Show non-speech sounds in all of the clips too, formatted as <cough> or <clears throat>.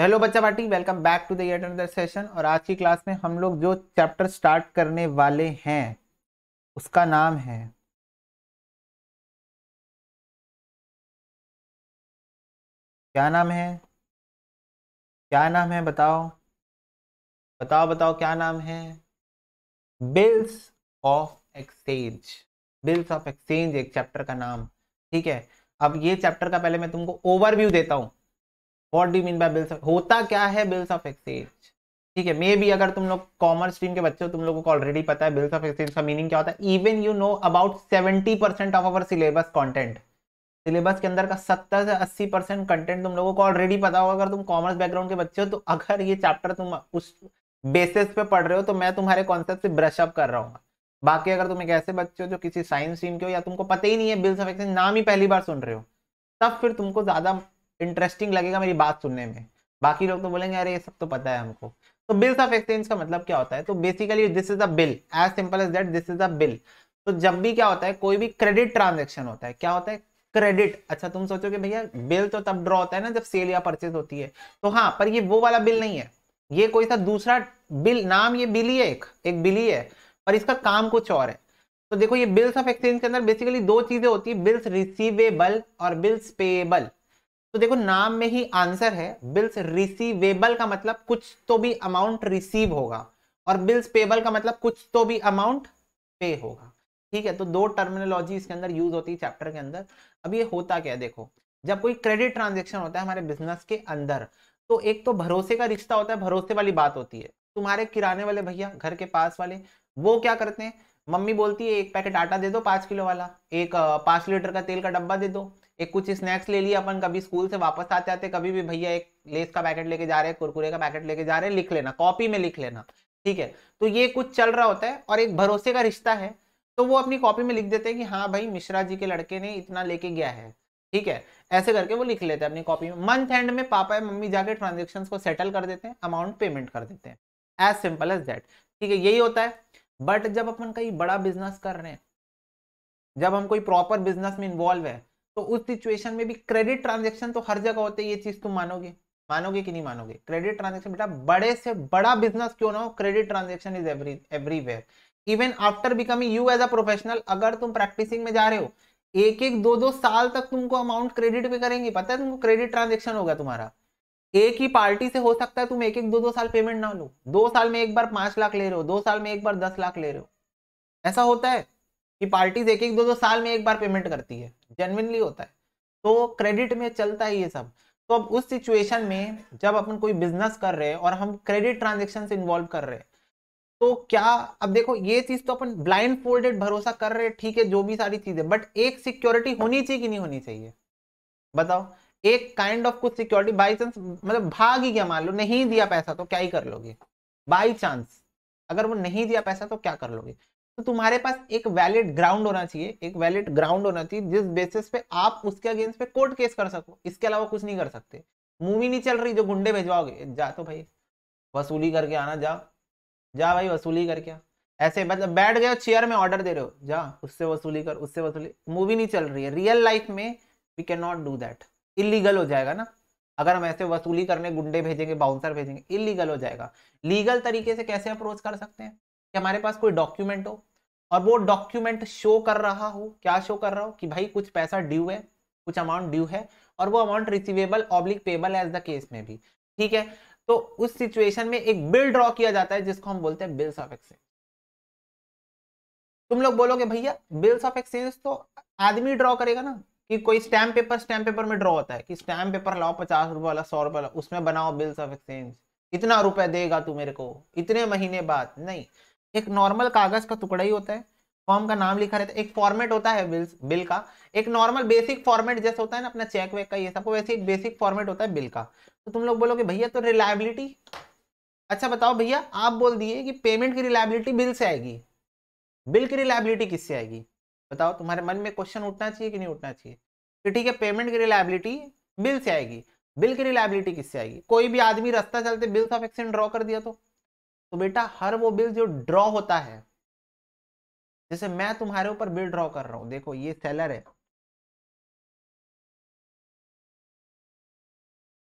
Hello बच्चा party welcome back to the another session और आज की क्लास में हम लोग जो चैप्टर स्टार्ट करने वाले हैं उसका नाम है क्या नाम है क्या नाम है बताओ बताओ बताओ क्या नाम है bills of exchange bills of exchange एक चैप्टर का नाम ठीक है अब ये चैप्टर का पहले मैं तुमको ओवरव्यू देता हूँ what do mean by bills होता क्या है बिल्स ऑफ एक्सचेंज ठीक है मे भी अगर तुम लोग कॉमर्स स्ट्रीम के बच्चे हो तुम लोगों को ऑलरेडी पता है बिल्स ऑफ एक्सचेंज का मीनिंग क्या होता है even you know about seventy percent of our syllabus content syllabus के अंदर का सत्तर से अस्सी परसेंट कंटेंट तुम लोगों को ऑलरेडी पता होगा अगर तुम कॉमर्स बैकग्राउंड के बच्चे हो तो अगर ये चैप्टर तुम उस बेसिस पे पढ़ रहे हो तो मैं तुम्हारे कॉन्सेप्ट से ब्रशअप कर रहा हूँ बाकी अगर तुम एक ऐसे बच्चे हो जो किसी साइंस स्ट्रीम के हो या तुमको पता ही नहीं है बिल्स ऑफ एक्सचेंज नाम ही पहली बार सुन रहे हो तब फिर तुमको ज़्यादा इंटरेस्टिंग लगेगा मेरी बात सुनने में बाकी लोग तो बोलेंगे अरे ये सब तो पता है हमको तो बिल्स ऑफ एक्सचेंज का मतलब क्या होता है तो basically this is a bill as simple as that this is a bill तो जब भी क्या होता है कोई भी क्रेडिट ट्रांजेक्शन होता है क्या होता है क्रेडिट अच्छा तुम सोचो कि भैया बिल तो तब ड्रॉ होता है ना जब सेल या परचेज होती है तो हाँ पर ये वो वाला बिल नहीं है ये कोई सा दूसरा बिल नाम ये बिल ही है एक एक बिल ही है पर इसका काम कुछ और है तो देखो ये बिल्स ऑफ एक्सचेंज के अंदर बेसिकली दो चीजें होती है बिल्स रिसीवेबल और बिल्स पेएबल तो देखो नाम में ही आंसर है बिल्स रिसीवेबल का मतलब कुछ तो भी अमाउंट रिसीव होगा और बिल्स पेबल का मतलब कुछ तो भी अमाउंट पे होगा ठीक है तो दो टर्मिनोलॉजी इसके अंदर यूज होती है चैप्टर के अंदर अब ये होता क्या है देखो जब कोई क्रेडिट ट्रांजेक्शन होता है हमारे बिजनेस के अंदर तो एक तो भरोसे का रिश्ता होता है भरोसे वाली बात होती है तुम्हारे किराने वाले भैया घर के पास वाले वो क्या करते हैं मम्मी बोलती है एक पैकेट आटा दे दो पांच किलो वाला एक पांच लीटर का तेल का डब्बा दे दो एक कुछ स्नैक्स ले लिया अपन कभी स्कूल से वापस आते आते कभी भी भैया एक लेस का पैकेट लेके जा रहे हैं कुरकुरे का पैकेट लेके जा रहे हैं लिख लेना कॉपी में लिख लेना ठीक है तो ये कुछ चल रहा होता है और एक भरोसे का रिश्ता है तो वो अपनी कॉपी में लिख देते हैं कि हाँ भाई मिश्रा जी के लड़के ने इतना लेके गया है ठीक है ऐसे करके वो लिख लेते हैं अपनी कॉपी में मंथ एंड में पापा या मम्मी जाके ट्रांजेक्शन को सेटल कर देते हैं अमाउंट पेमेंट कर देते हैं एज सिंपल एज दैट ठीक है यही होता है बट जब अपन कहीं बड़ा बिजनेस कर रहे हैं जब हम कोई प्रॉपर बिजनेस में इन्वॉल्व है तो उस सिचुएशन में भी क्रेडिट ट्रांजेक्शन तो हर जगह होते हैं ये चीज तुम मानोगे मानोगे कि नहीं मानोगे क्रेडिट ट्रांजेक्शन बेटा बड़े से बड़ा बिजनेस क्यों ना हो credit transaction is every everywhere even after becoming you as a professional अगर तुम प्रैक्टिसिंग में जा रहे हो एक एक दो दो साल तक तुमको अमाउंट क्रेडिट पे करेंगे पता है तुमको क्रेडिट ट्रांजेक्शन होगा तुम्हारा एक ही पार्टी से हो सकता है तुम एक एक दो दो साल पेमेंट ना लो दो साल में एक बार पांच लाख ले रहे हो दो साल में एक बार दस लाख ले रहे हो ऐसा होता है कि पार्टी देखे एक दो दो साल में एक बार पेमेंट करती है जेनविनली होता है तो क्रेडिट में चलता है ये सब तो अब उस सिचुएशन में जब अपन कोई बिजनेस कर रहे हैं और हम क्रेडिट ट्रांजेक्शन से इन्वॉल्व कर रहे हैं तो क्या अब देखो ये चीज तो अपन ब्लाइंड फोल्डेड भरोसा कर रहे हैं ठीक है जो भी सारी चीजें बट एक सिक्योरिटी होनी चाहिए कि नहीं होनी चाहिए बताओ एक काइंड ऑफ कुछ सिक्योरिटी बाई चांस मतलब भाग ही गया मान लो नहीं दिया पैसा तो क्या ही कर लोगे बाई चांस अगर वो नहीं दिया पैसा तो क्या कर लोगे तो तुम्हारे पास एक वैलिड ग्राउंड होना चाहिए एक वैलिड ग्राउंड होना चाहिए जिस बेसिस पे आप उसके अगेंस्ट पे कोर्ट केस कर सको इसके अलावा कुछ नहीं कर सकते मूवी नहीं चल रही जो गुंडे भेजवाओगे जा तो भाई वसूली करके आना जा जा भाई वसूली करके आ ऐसे मतलब बैठ गए चेयर में ऑर्डर दे रहे हो जा उससे वसूली कर उससे वसूली मूवी नहीं चल रही है रियल लाइफ में we can not do that illegal हो जाएगा ना अगर हम ऐसे वसूली करने गुंडे भेजेंगे बाउंसर भेजेंगे इलीगल हो जाएगा लीगल तरीके से कैसे अप्रोच कर सकते हैं कि हमारे पास कोई डॉक्यूमेंट हो और वो डॉक्यूमेंट शो कर रहा हो क्या शो कर रहा हो कि भाई कुछ पैसा ड्यू है कुछ अमाउंट ड्यू है और वो amount receivable oblique payable as the case में भी ठीक है तो उस सिचुएशन में एक बिल ड्रॉ किया जाता है जिसको हम बोलते हैं बिल्स ऑफ एक्सचेंज तुम लोग बोलोगे भैया बिल्स ऑफ एक्सचेंज तो आदमी ड्रॉ करेगा ना कि कोई स्टैम्प पेपर स्टैम्प पेपर में ड्रॉ होता है कि स्टैम्प पेपर लाओ पचास रुपए वाला सौ रुपए वाला उसमें बनाओ बिल्स ऑफ एक्सचेंज इतना रुपए देगा तू मेरे को इतने महीने बाद नहीं एक नॉर्मल कागज का टुकड़ा ही होता है फॉर्म का नाम लिखा रहता है एक फॉर्मेट होता है बिल बिल का एक नॉर्मल बेसिक फॉर्मेट जैसा होता है ना अपना चेक वेक का ये सब वैसे एक बेसिक फॉर्मेट होता है बिल का तो तुम लोग बोलोगे भैया तो रिलायबिलिटी अच्छा बताओ भैया आप बोल दिए कि पेमेंट की रिलायबिलिटी बिल से आएगी बिल की रिलायबिलिटी किससे आएगी बताओ तुम्हारे मन में क्वेश्चन उठना चाहिए कि नहीं उठना चाहिए कि ठीक है पेमेंट की रिलायबिलिटी बिल से आएगी बिल की रिलायबिलिटी किससे आएगी कोई भी आदमी रास्ता चलते बिल्स ऑफ एक्सीडेंट ड्रॉ कर दिया तो तो बेटा हर वो बिल जो ड्रॉ होता है जैसे मैं तुम्हारे ऊपर बिल ड्रॉ कर रहा हूं देखो ये सेलर है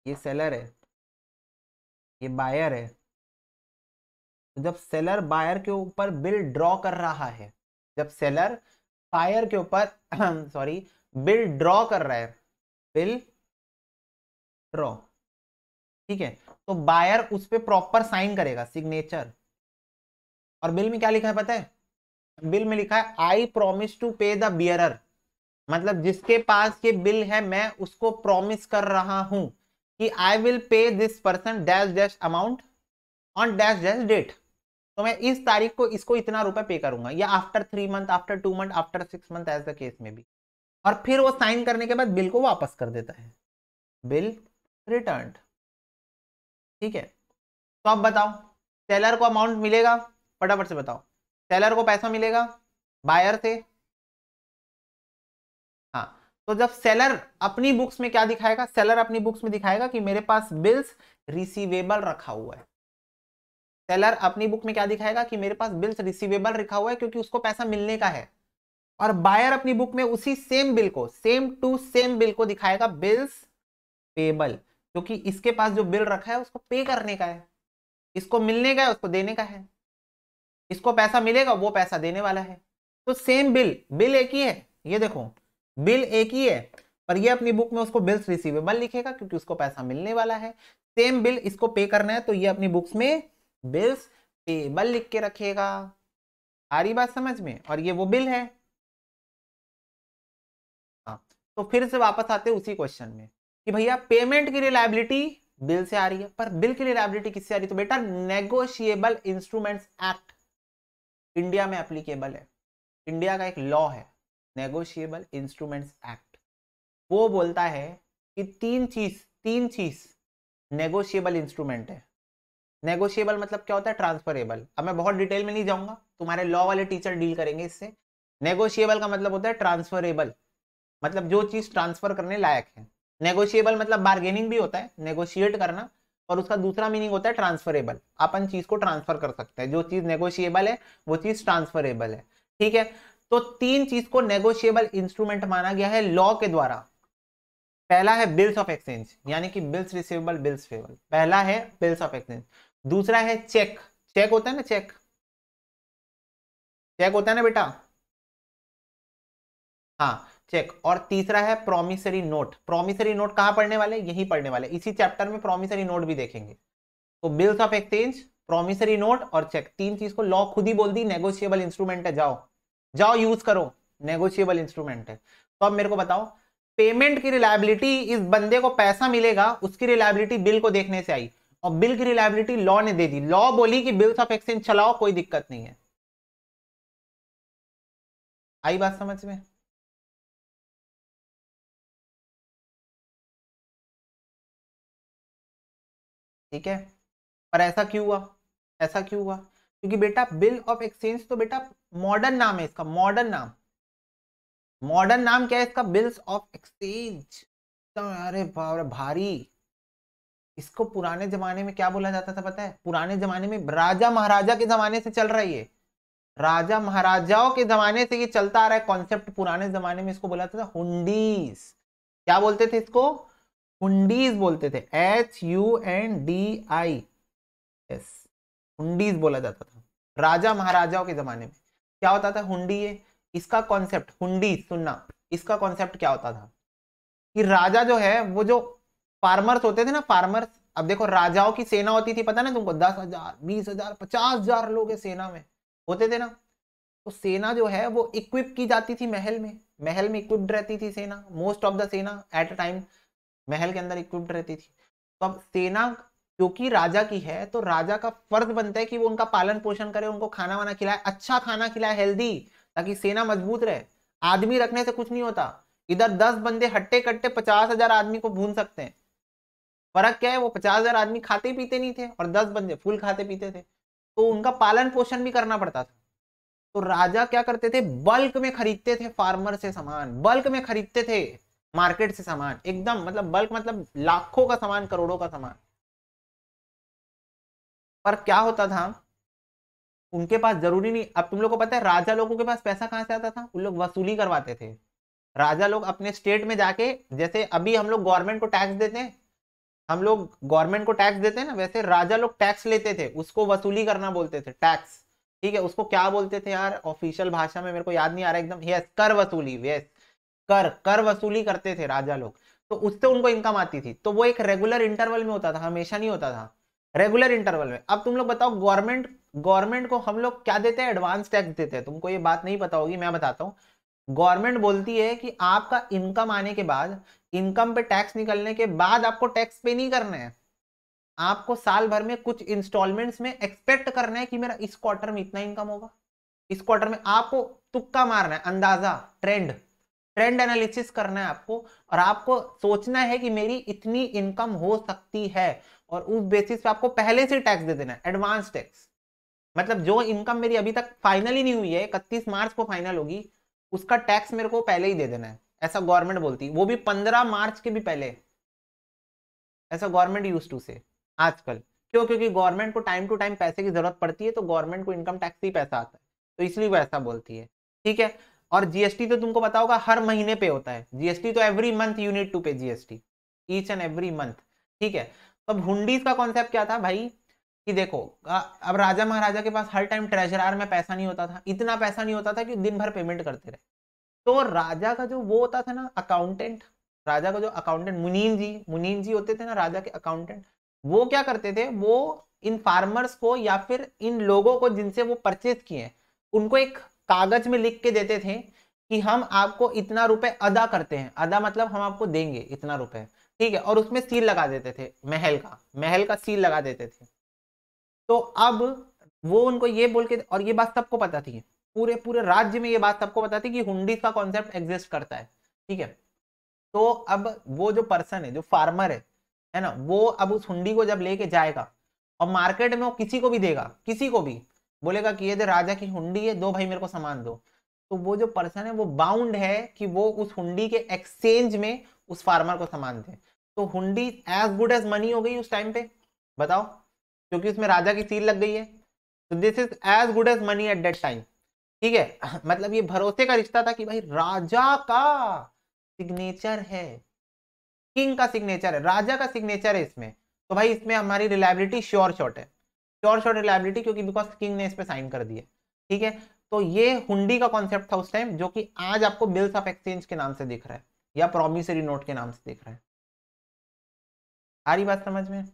ये सेलर है ये बायर है तो जब सेलर बायर के ऊपर बिल ड्रॉ कर रहा है जब सेलर बायर के ऊपर सॉरी <clears throat> बिल ड्रॉ कर रहा है बिल ड्रॉ ठीक है तो बायर उस पर प्रॉपर साइन करेगा सिग्नेचर और बिल में क्या लिखा है पता है बिल में लिखा है I promise to pay the bearer मतलब जिसके पास ये बिल है मैं उसको प्रॉमिस कर रहा हूं कि I will pay this person dash dash amount on dash dash date तो मैं इस तारीख को इसको इतना रुपए पे करूंगा या after three month after two month after six month as the case में भी और फिर वो साइन करने के बाद बिल को वापस कर देता है बिल रिटर्न ठीक है तो आप बताओ सेलर को अमाउंट मिलेगा फटाफट से बताओ सेलर को पैसा मिलेगा बायर से हाँ तो जब सेलर अपनी बुक्स में क्या दिखाएगा सेलर अपनी बुक्स में दिखाएगा कि मेरे पास बिल्स रिसीवेबल रखा हुआ है सेलर अपनी बुक में क्या दिखाएगा कि मेरे पास बिल्स रिसीवेबल रखा हुआ है क्योंकि उसको पैसा मिलने का है और बायर अपनी बुक में उसी सेम बिल को सेम टू सेम बिल को दिखाएगा बिल्स पेबल क्योंकि इसके पास जो बिल रखा है उसको पे करने का है इसको मिलने का है उसको देने का है इसको पैसा मिलेगा वो पैसा देने वाला है तो सेम बिल बिल एक ही है ये देखो बिल एक ही है पर ये अपनी बुक में उसको बिल्स रिसीवेबल लिखेगा क्योंकि उसको पैसा मिलने वाला है सेम बिल इसको पे करना है तो ये अपनी बुक्स में बिल्स पेबल लिख के रखेगा आ रही बात समझ में और ये वो बिल है हाँ, तो फिर से वापस आते उसी क्वेश्चन में कि भैया पेमेंट की रिलायबिलिटी बिल से आ रही है पर बिल की रिलायबिलिटी किससे आ रही है तो बेटा नेगोशिएबल इंस्ट्रूमेंट्स एक्ट इंडिया में एप्लीकेबल है इंडिया का एक लॉ है नेगोशिएबल इंस्ट्रूमेंट्स एक्ट वो बोलता है कि तीन चीज तीन चीज नेगोशिएबल इंस्ट्रूमेंट है नेगोशिएबल मतलब क्या होता है ट्रांसफरेबल अब मैं बहुत डिटेल में नहीं जाऊंगा तुम्हारे लॉ वाले टीचर डील करेंगे इससे नेगोशिएबल का मतलब होता है ट्रांसफरेबल मतलब जो चीज ट्रांसफर करने लायक है नेगोशिएबल मतलब बार्गेनिंग भी होता है नेगोशिएट करना और उसका दूसरा मीनिंग होता है ट्रांसफरेबल अपन चीज को ट्रांसफर कर सकते हैं जो चीज नेगोशिएबल है वो चीज ट्रांसफरेबल है ठीक है तो तीन चीज को नेगोशिएबल इंस्ट्रूमेंट माना गया है लॉ के द्वारा पहला है बिल्स ऑफ एक्सचेंज यानी कि बिल्स रिसीवेबल बिल्स पेबल पहला है बिल्स ऑफ एक्सचेंज दूसरा है चेक चेक होता है ना चेक चेक होता है ना बेटा हाँ चेक और तीसरा है प्रोमिसरी नोट प्रोमिसरी नोट कहाँ पढ़ने वाले यही पढ़ने वाले इसी चैप्टर में प्रोमिसरी नोट भी देखेंगे तो bills of exchange promissory note और चेक तीन चीज को लॉ खुद ही बोल दी नेगोशियबल इंस्ट्रूमेंट है जाओ जाओ यूज करो नेगोशियबल इंस्ट्रूमेंट है तो अब मेरे को बताओ पेमेंट की रिलायबिलिटी इस बंदे को पैसा मिलेगा उसकी रिलायबिलिटी बिल को देखने से आई और बिल की रिलायबिलिटी लॉ ने दे दी लॉ बोली कि बिल्स ऑफ एक्सचेंज चलाओ कोई दिक्कत नहीं है आई बात समझ में ठीक है पर ऐसा क्यों हुआ ऐसा क्यों हुआ क्योंकि बेटा बिल ऑफ एक्सचेंज तो बेटा मॉडर्न नाम है इसका मॉडर्न नाम मॉडर्न नाम क्या है इसका बिल्स ऑफ एक्सचेंज अरे भारी इसको पुराने जमाने में क्या बोला जाता था पता है पुराने जमाने में राजा महाराजा के जमाने से चल रहा है ये राजा महाराजाओं के जमाने से ये चलता आ रहा है कॉन्सेप्ट पुराने जमाने में इसको बोला जाता था हुंडीज क्या बोलते थे इसको हुडीज बोलते थे H U N D I S hundis बोला जाता था राजा महाराजाओं के जमाने में क्या होता था हुंडी ये इसका कॉन्सेप्ट हुंडी सुनना इसका कॉन्सेप्ट क्या होता था कि राजा जो है वो जो फार्मर्स होते थे ना फार्मर्स अब देखो राजाओं की सेना होती थी पता ना तुमको दस हजार बीस हजार पचास हजार लोग है सेना में होते थे ना तो सेना जो है वो इक्विप की जाती थी महल में महल में इक्विप्ड रहती थी सेना मोस्ट ऑफ द सेना एट अ टाइम महल के अंदर इक्विप्ड रहती थी तो अब सेना क्योंकि राजा की है तो राजा का फर्ज बनता है कि वो उनका पालन पोषण करे उनको खाना वाना खिलाए अच्छा खाना खिलाए हेल्दी ताकि सेना मजबूत रहे आदमी रखने से कुछ नहीं होता इधर दस बंदे हट्टे कट्टे पचास हजार आदमी को भून सकते हैं फर्क क्या है वो पचास हजार आदमी खाते पीते नहीं थे और दस बंदे फूल खाते पीते थे तो उनका पालन पोषण भी करना पड़ता था तो राजा क्या करते थे बल्क में खरीदते थे फार्मर से सामान बल्क में खरीदते थे मार्केट से सामान एकदम मतलब बल्क मतलब लाखों का सामान करोड़ों का सामान पर क्या होता था उनके पास जरूरी नहीं अब तुम लोग को पता है राजा लोगों के पास पैसा कहां से आता था उन लोग वसूली करवाते थे राजा लोग अपने स्टेट में जाके जैसे अभी हम लोग गवर्नमेंट को टैक्स देते हैं हम लोग गवर्नमेंट को टैक्स देते हैं ना वैसे राजा लोग टैक्स लेते थे उसको वसूली करना बोलते थे टैक्स ठीक है उसको क्या बोलते थे यार ऑफिशियल भाषा में मेरे को याद नहीं आ रहा एकदम यस कर वसूली यस कर कर वसूली करते थे राजा लोग तो उससे उनको इनकम आती थी तो वो एक रेगुलर इंटरवल में होता था हमेशा नहीं होता था रेगुलर इंटरवल में अब तुम लोग बताओ गवर्नमेंट गवर्नमेंट को हम लोग क्या देते हैं एडवांस टैक्स देते हैं तुमको ये बात नहीं पता होगी मैं बताता हूँ गवर्नमेंट बोलती है कि आपका इनकम आने के बाद इनकम पे टैक्स निकलने के बाद आपको टैक्स पे नहीं करना है आपको साल भर में कुछ इंस्टॉलमेंट्स में एक्सपेक्ट करना है कि मेरा इस क्वार्टर में इतना इनकम होगा इस क्वार्टर में आपको तुक्का मारना है अंदाजा ट्रेंड ट्रेंड एनालिसिस करना है आपको और आपको सोचना है कि मेरी इतनी इनकम हो सकती है और उस बेसिस पे आपको पहले से टैक्स दे देना है एडवांस टैक्स मतलब जो इनकम मेरी अभी तक फाइनल ही नहीं हुई है इकतीस मार्च को फाइनल होगी उसका टैक्स मेरे को पहले ही दे देना है ऐसा गवर्नमेंट बोलती वो भी पंद्रह मार्च के भी पहले ऐसा गवर्नमेंट यूज टू से आजकल क्यों क्योंकि गवर्नमेंट को टाइम टू टाइम पैसे की जरूरत पड़ती है तो गवर्नमेंट को इनकम टैक्स ही पैसा आता है तो इसलिए वो ऐसा बोलती है ठीक है और जीएसटी तो तुमको पता होगा हर महीने पे होता है जीएसटी तो every month unit to pay GST each and every month ठीक है तो अब हुडीज का कॉन्सेप्ट क्या था भाई कि देखो अब राजा महाराजा के पास हर टाइम ट्रेजरार में पैसा नहीं होता था इतना पैसा नहीं होता था कि दिन भर पेमेंट करते रहे तो राजा का जो वो होता था ना अकाउंटेंट राजा का जो अकाउंटेंट मुनीम जी मुनीम जी होते थे ना राजा के अकाउंटेंट वो क्या करते थे वो इन फार्मर्स को या फिर इन लोगों को जिनसे वो परचेज किए उनको एक कागज में लिख के देते थे कि हम आपको इतना रुपए अदा करते हैं अदा मतलब हम आपको देंगे इतना रुपए ठीक है और उसमें सील लगा देते थे महल का महल का सील लगा देते थे तो अब वो उनको ये बोल के और ये बात सबको पता थी पूरे पूरे राज्य में ये बात सबको पता थी कि हुंडी का कॉन्सेप्ट एग्जिस्ट करता है ठीक है तो अब वो जो पर्सन है जो फार्मर है है ना वो अब उस हुंडी को जब लेके जाएगा और मार्केट में वो किसी को भी देगा किसी को भी बोलेगा कि ये दे राजा की हुंडी है दो भाई मेरे को सामान दो तो वो जो पर्सन है वो बाउंड है कि वो उस हुंडी के एक्सचेंज में उस फार्मर को सामान दे तो हुंडी एज गुड एज मनी हो गई उस टाइम पे बताओ क्योंकि उसमें राजा की सील लग गई है तो this is as good as money at that time ठीक है <laughs> मतलब ये भरोसे का रिश्ता था कि भाई राजा का सिग्नेचर है किंग का सिग्नेचर है राजा का सिग्नेचर है इसमें तो भाई इसमें हमारी रिलायबिलिटी श्योर शॉट है श्योर श्योर रिलायबिलिटी क्योंकि बिकॉज किंग ने इस पर साइन कर दिया ठीक है तो ये हुंडी का कॉन्सेप्ट था उस टाइम जो कि आज आपको बिल्स ऑफ एक्सचेंज के नाम से दिख रहा है या प्रोमिसरी नोट के नाम से दिख रहा है आ रही बात समझ में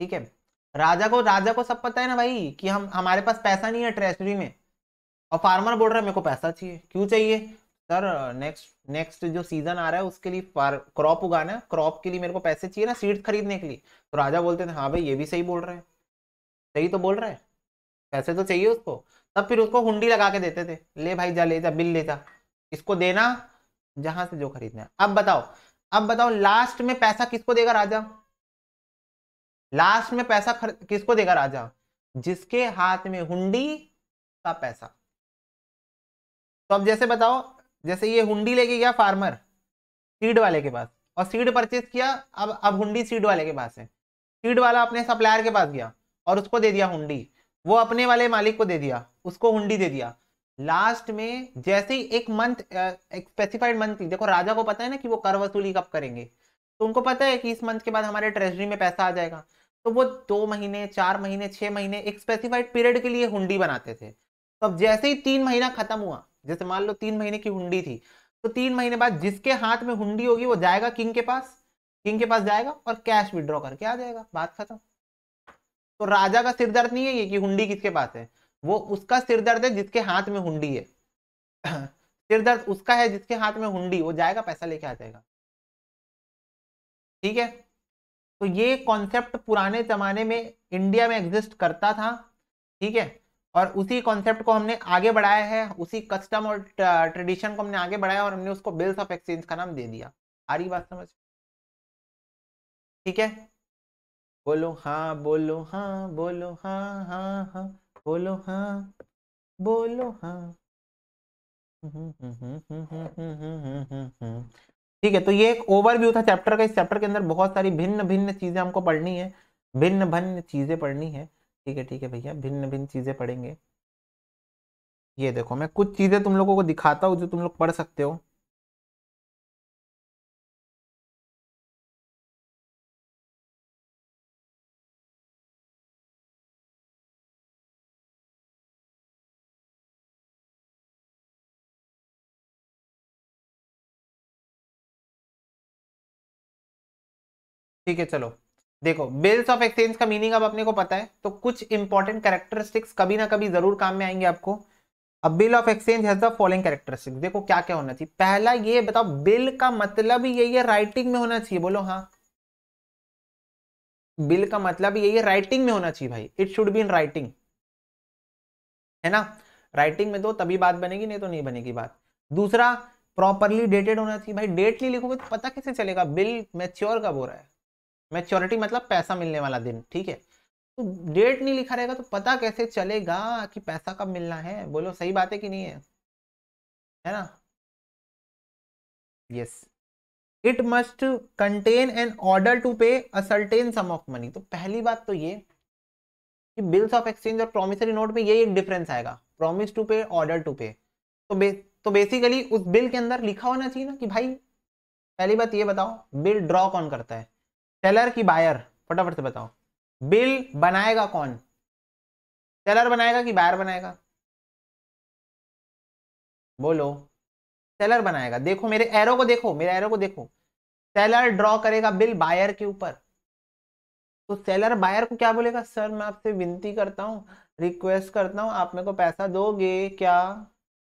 ठीक है राजा को राजा को सब पता है ना भाई कि हम हमारे पास पैसा नहीं है ट्रेजरी में और फार्मर बोल रहा है मेरे को पैसा चाहिए क्यों चाहिए सर नेक्स्ट नेक्स्ट जो सीजन आ रहा है उसके लिए क्रॉप उगाना है क्रॉप के लिए मेरे को पैसे चाहिए ना सीड खरीदने के लिए तो राजा बोलते थे हाँ भाई ये भी सही बोल रहे हैं सही तो बोल रहे है पैसे तो चाहिए उसको तब फिर उसको हुंडी लगा के देते थे ले भाई जा ले जा बिल ले जा इसको देना जहां से जो खरीदना है अब बताओ अब बताओ लास्ट में पैसा किसको देगा राजा लास्ट में पैसा खर... किसको देगा राजा जिसके हाथ में हुंडी का पैसा तो अब जैसे बताओ जैसे ये हुंडी लेके गया फार्मर सीड वाले के पास और सीड परचेज किया अब अब हुंडी सीड वाले के पास है सीड वाला अपने सप्लायर के पास गया और उसको दे दिया हुंडी वो अपने वाले मालिक को दे दिया उसको हुंडी दे दिया लास्ट में जैसे ही एक मंथ एक स्पेसिफाइड मंथ देखो राजा को पता है ना कि वो कर वसूली कब करेंगे तो उनको पता है कि इस मंथ के बाद हमारे ट्रेजरी में पैसा आ जाएगा तो वो दो महीने चार महीने छः महीने एक स्पेसिफाइड पीरियड के लिए हुंडी बनाते थे तो अब जैसे ही तीन महीना खत्म हुआ जैसे मान लो तीन महीने की हुंडी थी तो तीन महीने बाद जिसके हाथ में हुंडी होगी वो जाएगा किंग के पास किंग के पास जाएगा और कैश विड्रॉ करके आ जाएगा बात खत्म तो राजा का सिरदर्द नहीं है ये कि हुंडी किसके पास है वो उसका सिरदर्द है जिसके हाथ में हुंडी है <clears throat> सिरदर्द उसका है जिसके हाथ में हुंडी वो जाएगा पैसा लेके आ जाएगा ठीक है तो ये कॉन्सेप्ट पुराने जमाने में इंडिया में एग्जिस्ट करता था ठीक है और उसी कॉन्सेप्ट को हमने आगे बढ़ाया है उसी कस्टम और ट्रेडिशन uh, को हमने आगे बढ़ाया और हमने उसको बिल्स ऑफ एक्सचेंज का नाम दे दिया आ रही बात समझ ठीक है बोलो हाँ बोलो हाँ बोलो हाँ हाँ हाँ बोलो हाँ बोलो हाँ ठीक है तो ये एक ओवरव्यू था चैप्टर का इस चैप्टर के अंदर बहुत सारी भिन्न भिन्न चीजें हमको पढ़नी है भिन्न भिन्न चीजें पढ़नी है ठीक है ठीक है भैया भिन्न भिन्न चीज़ें पढ़ेंगे ये देखो मैं कुछ चीज़ें तुम लोगों को दिखाता हूँ जो तुम लोग पढ़ सकते हो ठीक है चलो देखो बिल्स ऑफ एक्सचेंज का मीनिंग अब अपने को पता है तो कुछ इंपॉर्टेंट कैरेक्टरिस्टिक्स कभी ना कभी जरूर काम में आएंगे आपको अब bill of exchange has the following characteristics देखो क्या क्या होना चाहिए पहला ये बताओ बिल का मतलब ही यही है राइटिंग में होना चाहिए बोलो हाँ बिल का मतलब यही है राइटिंग में होना चाहिए भाई it should be in writing है ना राइटिंग में दो तो तभी बात बनेगी नहीं तो नहीं बनेगी बात दूसरा प्रॉपरली डेटेड होना चाहिए भाई डेटली लिखोगे तो पता कैसे चलेगा बिल मेच्योर कब हो रहा है मैच्योरिटी मतलब पैसा मिलने वाला दिन ठीक है तो डेट नहीं लिखा रहेगा तो पता कैसे चलेगा कि पैसा कब मिलना है बोलो सही बात है कि नहीं है है ना yes it must contain an order to pay a certain sum of money तो पहली बात तो ये कि बिल्स ऑफ एक्सचेंज और प्रोमिसरी नोट में यही एक डिफरेंस आएगा promise to pay order to pay तो बे, तो बेसिकली उस बिल के अंदर लिखा होना चाहिए ना कि भाई पहली बात ये बताओ बिल ड्रॉ कौन करता है सेलर की बायर फटाफट से बताओ बिल बनाएगा कौन सेलर बनाएगा कि बायर बनाएगा बोलो सेलर बनाएगा देखो मेरे एरो को देखो मेरे एरो को देखो सेलर ड्रॉ करेगा बिल बायर के ऊपर तो सेलर बायर को क्या बोलेगा सर मैं आपसे विनती करता हूँ रिक्वेस्ट करता हूँ आप मेरे को पैसा दोगे क्या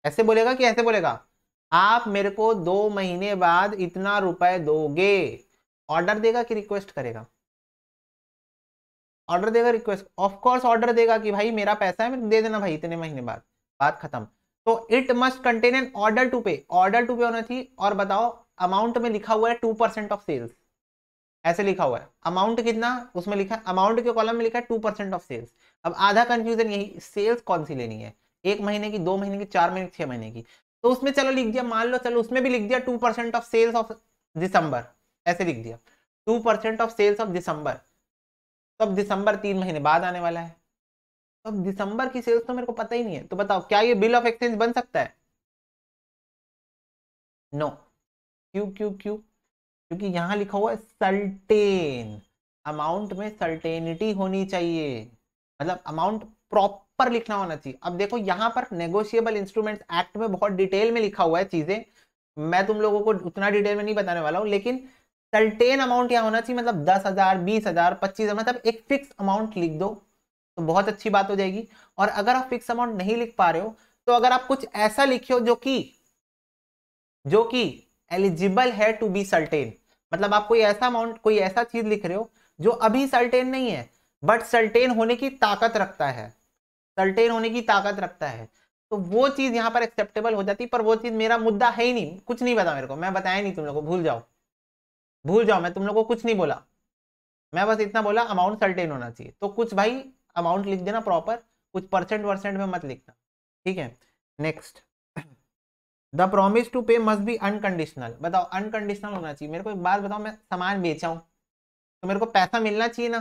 ऐसे बोलेगा कि ऐसे बोलेगा आप मेरे को दो महीने बाद इतना रुपए दोगे ऑर्डर देगा कि रिक्वेस्ट करेगा ऑर्डर देगा रिक्वेस्ट ऑफ कोर्स ऑर्डर देगा कि भाई मेरा पैसा है दे देना भाई इतने महीने बाद बात खत्म तो it must contain an order to pay order to pay होना थी और बताओ अमाउंट में लिखा हुआ है टू परसेंट ऑफ सेल्स ऐसे लिखा हुआ है अमाउंट कितना उसमें लिखा है अमाउंट के कॉलम में लिखा है टू परसेंट ऑफ सेल्स अब आधा कंफ्यूजन यही सेल्स कौन सी लेनी है एक महीने की दो महीने की चार महीने की छह महीने की तो उसमें चलो लिख दिया मान लो चलो उसमें भी लिख दिया two percent of sales of December ऐसे लिख दिया two percent of sales of December तो अब दिसंबर तीन महीने बाद आने वाला है तो अब दिसंबर की सेल्स तो मेरे को पता ही नहीं है तो बताओ क्या ये बिल ऑफ एक्सचेंज बन सकता है नो क्यू क्यू क्यू क्योंकि यहां लिखा हुआ है सल्टेन अमाउंट में सर्टेनिटी होनी चाहिए मतलब अमाउंट प्रॉपर लिखना होना चाहिए अब देखो यहाँ पर नेगोशिएबल इंस्ट्रूमेंट एक्ट में बहुत डिटेल में लिखा हुआ है चीजें मैं तुम लोगों को उतना डिटेल में नहीं बताने वाला हूँ लेकिन सर्टेन अमाउंट यहाँ होना चाहिए मतलब दस हजार बीस हजार पच्चीस मतलब एक फिक्स अमाउंट लिख दो तो बहुत अच्छी बात हो जाएगी और अगर आप फिक्स अमाउंट नहीं लिख पा रहे हो तो अगर आप कुछ ऐसा लिखे हो जो कि जो कि एलिजिबल है टू बी सर्टेन मतलब आप कोई ऐसा अमाउंट कोई ऐसा चीज लिख रहे हो जो अभी सर्टेन नहीं है बट सर्टेन होने की ताकत रखता है सर्टेन होने की ताकत रखता है तो वो चीज यहाँ पर एक्सेप्टेबल हो जाती पर वो चीज मेरा मुद्दा है ही नहीं कुछ नहीं पता मेरे को मैं बताया नहीं तुम लोग भूल जाओ भूल जाओ मैं तुम लोग को कुछ नहीं बोला मैं बस इतना बोला अमाउंट सर्टेन होना चाहिए तो कुछ भाई अमाउंट लिख देना प्रॉपर कुछ परसेंट वर्सेंट में मत लिखना ठीक है next the promise to pay must be unconditional बताओ अनकंडीशनल होना चाहिए मेरे को एक बात बताओ मैं सामान बेचा हूँ तो मेरे को पैसा मिलना चाहिए ना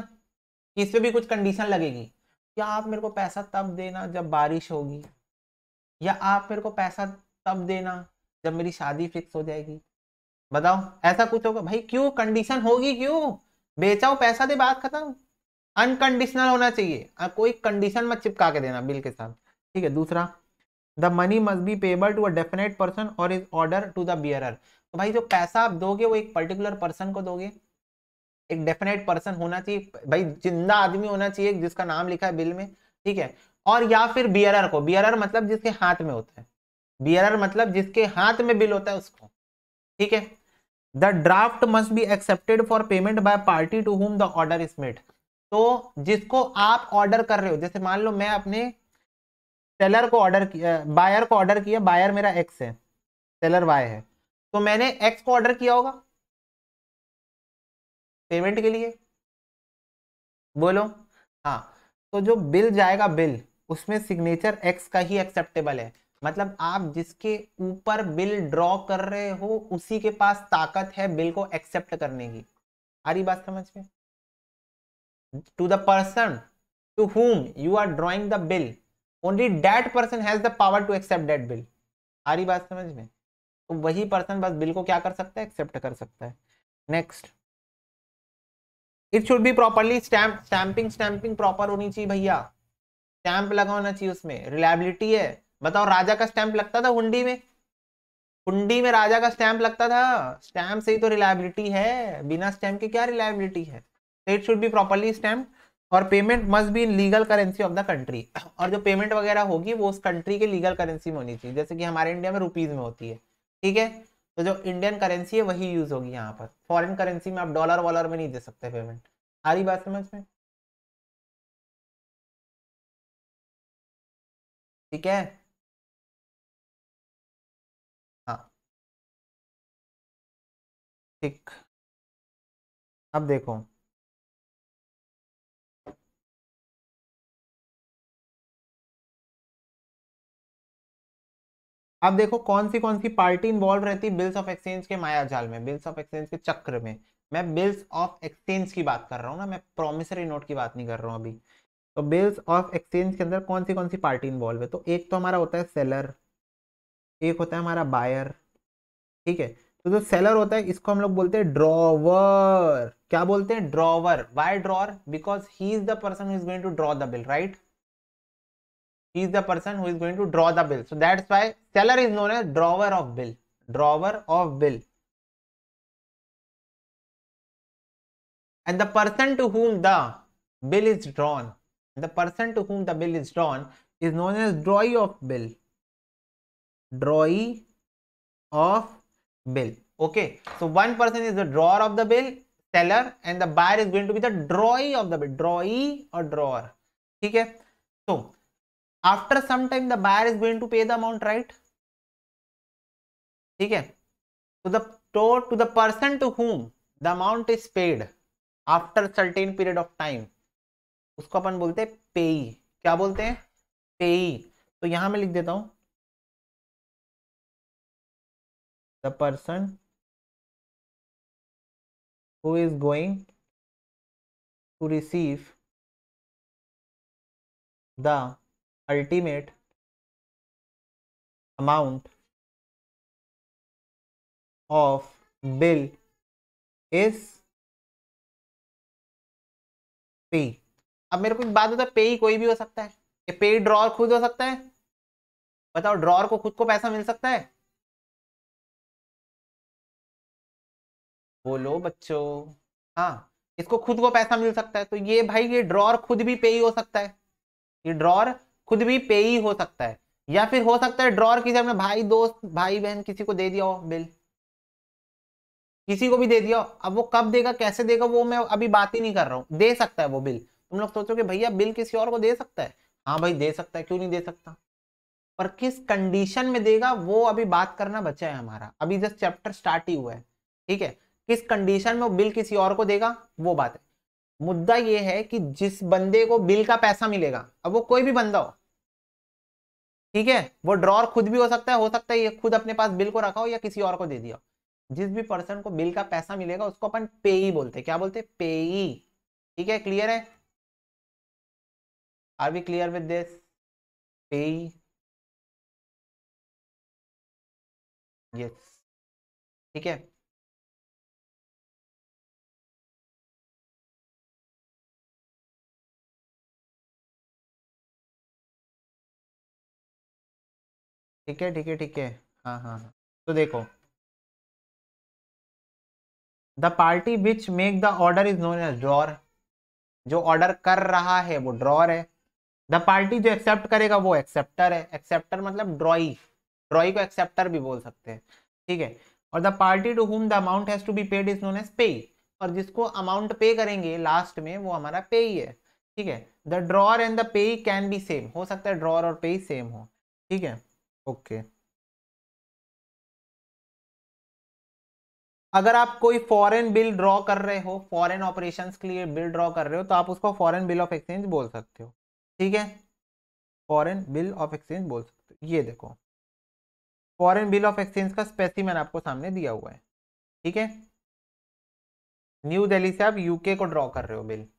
कि इस पर भी कुछ कंडीशन लगेगी क्या आप मेरे को पैसा तब देना जब बारिश होगी या आप मेरे को पैसा तब देना जब मेरी शादी फिक्स हो जाएगी बताओ ऐसा कुछ होगा भाई क्यों कंडीशन होगी क्यों बेचाओ पैसा दे बात खत्म अनकंडीशनल होना चाहिए कोई कंडीशन मत चिपका के देना बिल के साथ ठीक है दूसरा the money must be payable to a definite person और is order to the bearer तो भाई जो पैसा आप दोगे वो एक पर्टिकुलर पर्सन को दोगे एक डेफिनेट पर्सन होना चाहिए भाई जिंदा आदमी होना चाहिए जिसका नाम लिखा है बिल में ठीक है और या फिर बियरर को बियरर मतलब जिसके हाथ में होता है बियरर मतलब जिसके हाथ में बिल होता है उसको ठीक है the draft must be accepted for payment by party to whom the order is made तो जिसको आप ऑर्डर कर रहे हो जैसे मान लो मैं अपने सेलर को ऑर्डर किया बायर को ऑर्डर किया बायर मेरा एक्स है सेलर वाई है तो मैंने एक्स को ऑर्डर किया होगा पेमेंट के लिए बोलो हाँ तो जो बिल जाएगा बिल उसमें सिग्नेचर एक्स का ही एक्सेप्टेबल है मतलब आप जिसके ऊपर बिल ड्रॉ कर रहे हो उसी के पास ताकत है बिल को एक्सेप्ट करने की आ रही बात समझ में to the person to whom you are drawing the bill only that person has the power to accept that bill आ रही बात समझ में तो वही पर्सन बस बिल को क्या कर सकता है एक्सेप्ट कर सकता है next it should be properly stamp stamping stamping proper होनी चाहिए भैया स्टैम्प लगा होना चाहिए उसमें रिलायबिलिटी है बताओ राजा का स्टैंप लगता था हुंडी में हुंडी में राजा का स्टैंप लगता था स्टैम्प से ही तो रिलायबिलिटी है बिना स्टैंप के क्या रिलायबिलिटी है it should be properly stamp और payment must be in legal currency of the country और जो पेमेंट वगैरह होगी वो उस कंट्री के लीगल करेंसी में होनी चाहिए जैसे कि हमारे इंडिया में रुपीज़ में होती है ठीक है तो जो इंडियन करेंसी है वही यूज़ होगी यहाँ पर फॉरेन करेंसी में आप डॉलर वॉलर में नहीं दे सकते पेमेंट आ रही बात समझ में ठीक है ठीक अब देखो अब देखो कौन सी कौन सी पार्टी इन्वॉल्व रहती है बिल्स ऑफ एक्सचेंज के माया जाल में बिल्स ऑफ एक्सचेंज के चक्र में मैं बिल्स ऑफ एक्सचेंज की बात कर रहा हूँ ना मैं प्रोमिसरी नोट की बात नहीं कर रहा हूँ अभी तो बिल्स ऑफ एक्सचेंज के अंदर कौन सी कौन सी पार्टी इन्वॉल्व है तो एक तो हमारा होता है सेलर एक होता है हमारा बायर ठीक है तो जो सेलर होता है इसको हम लोग बोलते हैं ड्रॉवर क्या बोलते हैं drawer why drawer because he is the person is going to draw the bill right he is the person who is going to draw the bill so that's why seller is known as drawer of bill drawer of bill and the person to whom the bill is drawn the person to whom the bill is drawn is known as drawee of bill drawee of bill okay so one person is the drawer of the bill seller and the buyer is going to be the drawee of the bill drawee or drawer okay so after some time the buyer is going to pay the amount right okay to the to, to the person to whom the amount is paid after certain period of time उसको अपन बोलते हैं पेई क्या बोलते हैं पेई तो यहां मैं लिख देता हूं the person who is going to receive the ultimate amount of bill is P. अब मेरे को एक बात होता है पे ही कोई भी हो सकता है ये पे ड्रॉर खुद हो सकता है बताओ ड्रॉर को खुद को पैसा मिल सकता है बोलो बच्चों हाँ इसको खुद को पैसा मिल सकता है तो ये भाई ये ड्रॉर खुद भी पे ही हो सकता है ये ड्रॉर खुद भी पे ही हो सकता है या फिर हो सकता है ड्रॉर किसी अपने भाई दोस्त भाई बहन किसी को दे दिया हो बिल किसी को भी दे दिया हो अब वो कब देगा कैसे देगा वो मैं अभी बात ही नहीं कर रहा हूँ दे सकता है वो बिल तुम लोग सोचो कि भैया बिल किसी और को दे सकता है हाँ भाई दे सकता है क्यों नहीं दे सकता पर किस कंडीशन में देगा वो अभी बात करना बचा है हमारा अभी जस्ट चैप्टर स्टार्ट ही हुआ है ठीक है किस कंडीशन में वो बिल किसी और को देगा वो बात है मुद्दा ये है कि जिस बंदे को बिल का पैसा मिलेगा अब वो कोई भी बंदा हो ठीक है वो ड्रॉर खुद भी हो सकता है हो सकता है ये खुद अपने पास बिल को रखा हो या किसी और को दे दिया जिस भी पर्सन को बिल का पैसा मिलेगा उसको अपन पेई बोलते क्या बोलते पे पेई ठीक है क्लियर है are we clear with this payee yes ठीक है ठीक है ठीक है ठीक है हाँ हाँ, हाँ। तो देखो the party which make the order is known as drawer जो ऑर्डर कर रहा है वो ड्रॉर है द पार्टी जो एक्सेप्ट करेगा वो एक्सेप्टर है एक्सेप्टर मतलब ड्रॉई ड्रॉई को एक्सेप्टर भी बोल सकते हैं ठीक है और the party to whom the amount has to be paid is known as payee और जिसको अमाउंट पे करेंगे लास्ट में वो हमारा पे ही है ठीक है the drawer and the payee can be same हो सकता है ड्रॉर और पे सेम हो ठीक है ओके अगर आप कोई फॉरेन बिल ड्रॉ कर रहे हो फॉरेन ऑपरेशंस के लिए बिल ड्रॉ कर रहे हो तो आप उसको फॉरेन बिल ऑफ एक्सचेंज बोल सकते हो ठीक है फॉरेन बिल ऑफ एक्सचेंज बोल सकते हो ये देखो फॉरेन बिल ऑफ एक्सचेंज का मैंने आपको सामने दिया हुआ है ठीक है न्यू दिल्ली से आप यूके को ड्रॉ कर रहे हो बिल